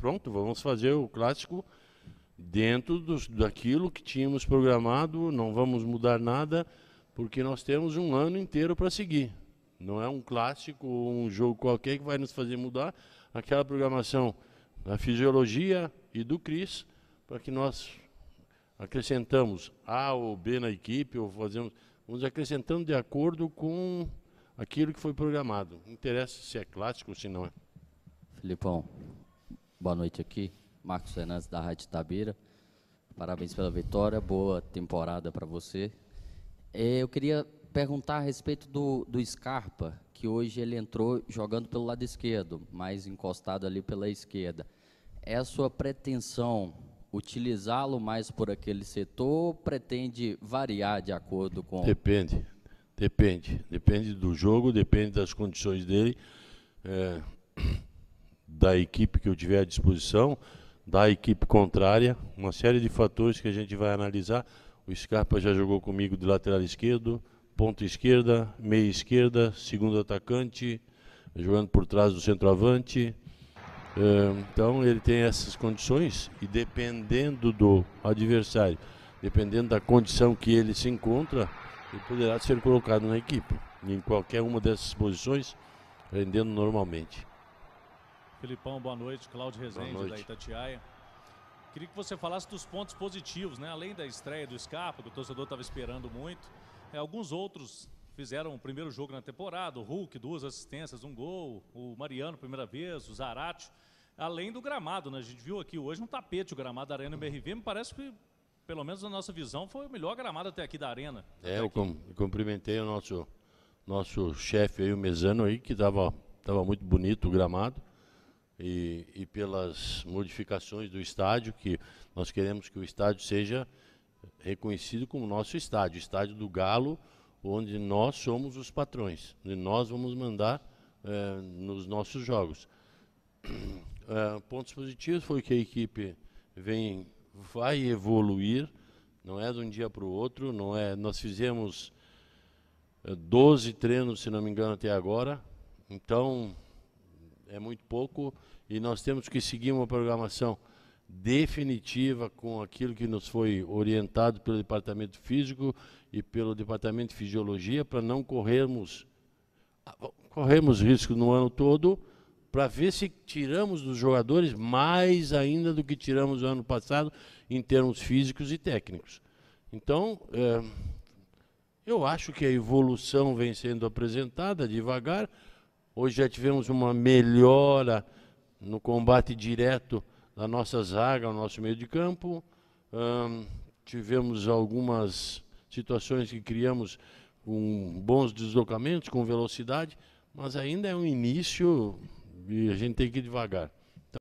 pronto, vamos fazer o clássico dentro dos, daquilo que tínhamos programado, não vamos mudar nada, porque nós temos um ano inteiro para seguir. Não é um clássico, um jogo qualquer que vai nos fazer mudar aquela programação da fisiologia e do Cris, para que nós acrescentamos A ou B na equipe, ou fazemos, vamos acrescentando de acordo com aquilo que foi programado. Não interessa se é clássico ou se não é. Filipão, Boa noite aqui, Marcos Fernandes da Rádio Tabira. Parabéns pela vitória, boa temporada para você. É, eu queria perguntar a respeito do, do Scarpa, que hoje ele entrou jogando pelo lado esquerdo, mais encostado ali pela esquerda. É a sua pretensão utilizá-lo mais por aquele setor ou pretende variar de acordo com. Depende, depende. Depende do jogo, depende das condições dele. É da equipe que eu tiver à disposição, da equipe contrária, uma série de fatores que a gente vai analisar. O Scarpa já jogou comigo de lateral esquerdo, ponta esquerda, meia esquerda, segundo atacante, jogando por trás do centroavante. Eh, então ele tem essas condições e dependendo do adversário, dependendo da condição que ele se encontra, ele poderá ser colocado na equipe, em qualquer uma dessas posições, rendendo normalmente. Felipão, boa noite. Cláudio Rezende, noite. da Itatiaia. Queria que você falasse dos pontos positivos, né? Além da estreia do Scarpa, que o torcedor estava esperando muito, é, alguns outros fizeram o primeiro jogo na temporada. O Hulk, duas assistências, um gol. O Mariano, primeira vez. O Zarate. Além do gramado, né? A gente viu aqui hoje um tapete o gramado da Arena MRV. Me parece que, pelo menos na nossa visão, foi o melhor gramado até aqui da Arena. É, eu com, cumprimentei o nosso, nosso chefe aí, o Mesano aí, que estava tava muito bonito o gramado e, e pelas modificações do estádio, que nós queremos que o estádio seja reconhecido como nosso estádio, estádio do Galo, onde nós somos os patrões, onde nós vamos mandar eh, nos nossos jogos. Uh, pontos positivos foi que a equipe vem, vai evoluir, não é de um dia para o outro, não é. Nós fizemos 12 eh, treinos, se não me engano, até agora, então é muito pouco e nós temos que seguir uma programação definitiva com aquilo que nos foi orientado pelo departamento físico e pelo departamento de fisiologia para não corrermos ah, corremos risco no ano todo para ver se tiramos dos jogadores mais ainda do que tiramos no ano passado em termos físicos e técnicos. Então, é, eu acho que a evolução vem sendo apresentada devagar, Hoje já tivemos uma melhora no combate direto da nossa zaga, ao nosso meio de campo. Hum, tivemos algumas situações que criamos com bons deslocamentos, com velocidade, mas ainda é um início e a gente tem que ir devagar.